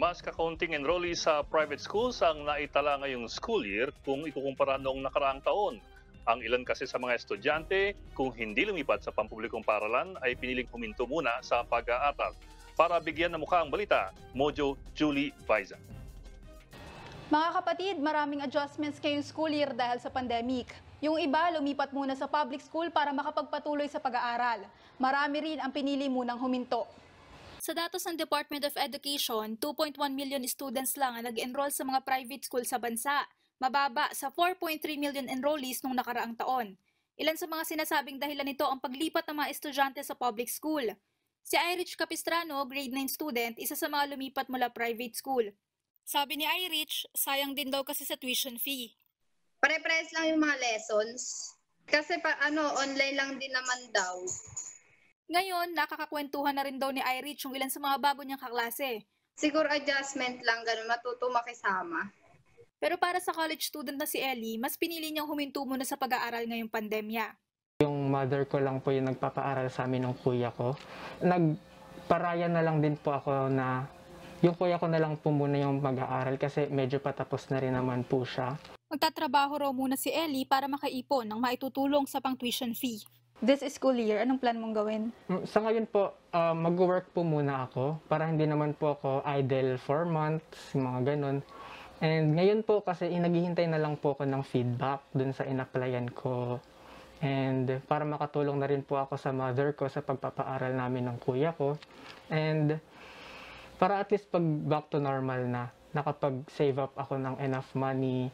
Mas kakaunting enrollee sa private schools ang naitala ngayong school year kung ikukumpara noong nakaraang taon. Ang ilan kasi sa mga estudyante, kung hindi lumipat sa pampublikong paralan, ay piniling huminto muna sa pag-aaral. Para bigyan na mukha ang balita, Mojo Julie Baiza. Mga kapatid, maraming adjustments ngayong school year dahil sa pandemic. Yung iba lumipat muna sa public school para makapagpatuloy sa pag-aaral. Marami rin ang pinili munang huminto. Sa datos ng Department of Education, 2.1 million students lang ang nag-enroll sa mga private school sa bansa, mababa sa 4.3 million enrollees nung nakaraang taon. Ilan sa mga sinasabing dahilan nito ang paglipat ng mga estudyante sa public school. Si Irich Capistrano, grade 9 student, isa sa mga lumipat mula private school. Sabi ni Irich, sayang din daw kasi sa tuition fee. Pare-pares lang yung mga lessons. Kasi pa, ano, online lang din naman daw. Ngayon, nakakakwentuhan na rin daw ni Irich yung ilan sa mga bago niyang kaklase. Siguro adjustment lang, ganun, matuto makisama. Pero para sa college student na si Ellie, mas pinili niyang huminto muna sa pag-aaral ngayong pandemya. Yung mother ko lang po yung nagpapaaral sa amin ng kuya ko. Nagparaya na lang din po ako na yung kuya ko na lang po muna yung mag-aaral kasi medyo patapos na rin naman po siya. Magtatrabaho raw muna si Ellie para makaipon ng maitutulong sa pang-tuition fee. This school year, anong plan mong gawin? Mm, sa ngayon po, uh, mag-work po muna ako para hindi naman po ako idle for months, mga ganun. And ngayon po kasi inaghihintay eh, na lang po ako ng feedback dun sa inaplayan ko. And para makatulong na rin po ako sa mother ko sa pagpapaaral namin ng kuya ko. And para at least pag back to normal na, nakapag-save up ako ng enough money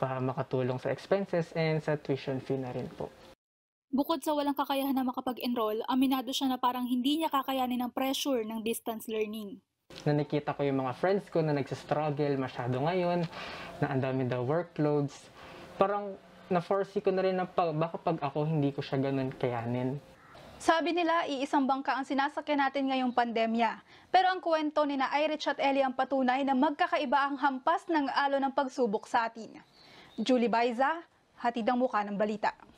para makatulong sa expenses and sa tuition fee na rin po. Bukod sa walang kakayahan na makapag-enroll, aminado siya na parang hindi niya kakayanin ang pressure ng distance learning. Na ko yung mga friends ko na nagsistruggle masyado ngayon, na ang dami daw workloads. Parang na force ko na rin na pag, baka pag ako hindi ko siya ganun kayanin. Sabi nila, iisang bangka ang sinasakyan natin ngayong pandemya. Pero ang kwento ni na Irish at Ellie ang patunay na magkakaiba ang hampas ng alo ng pagsubok sa atin. Julie Baiza, hatid ng muka ng balita.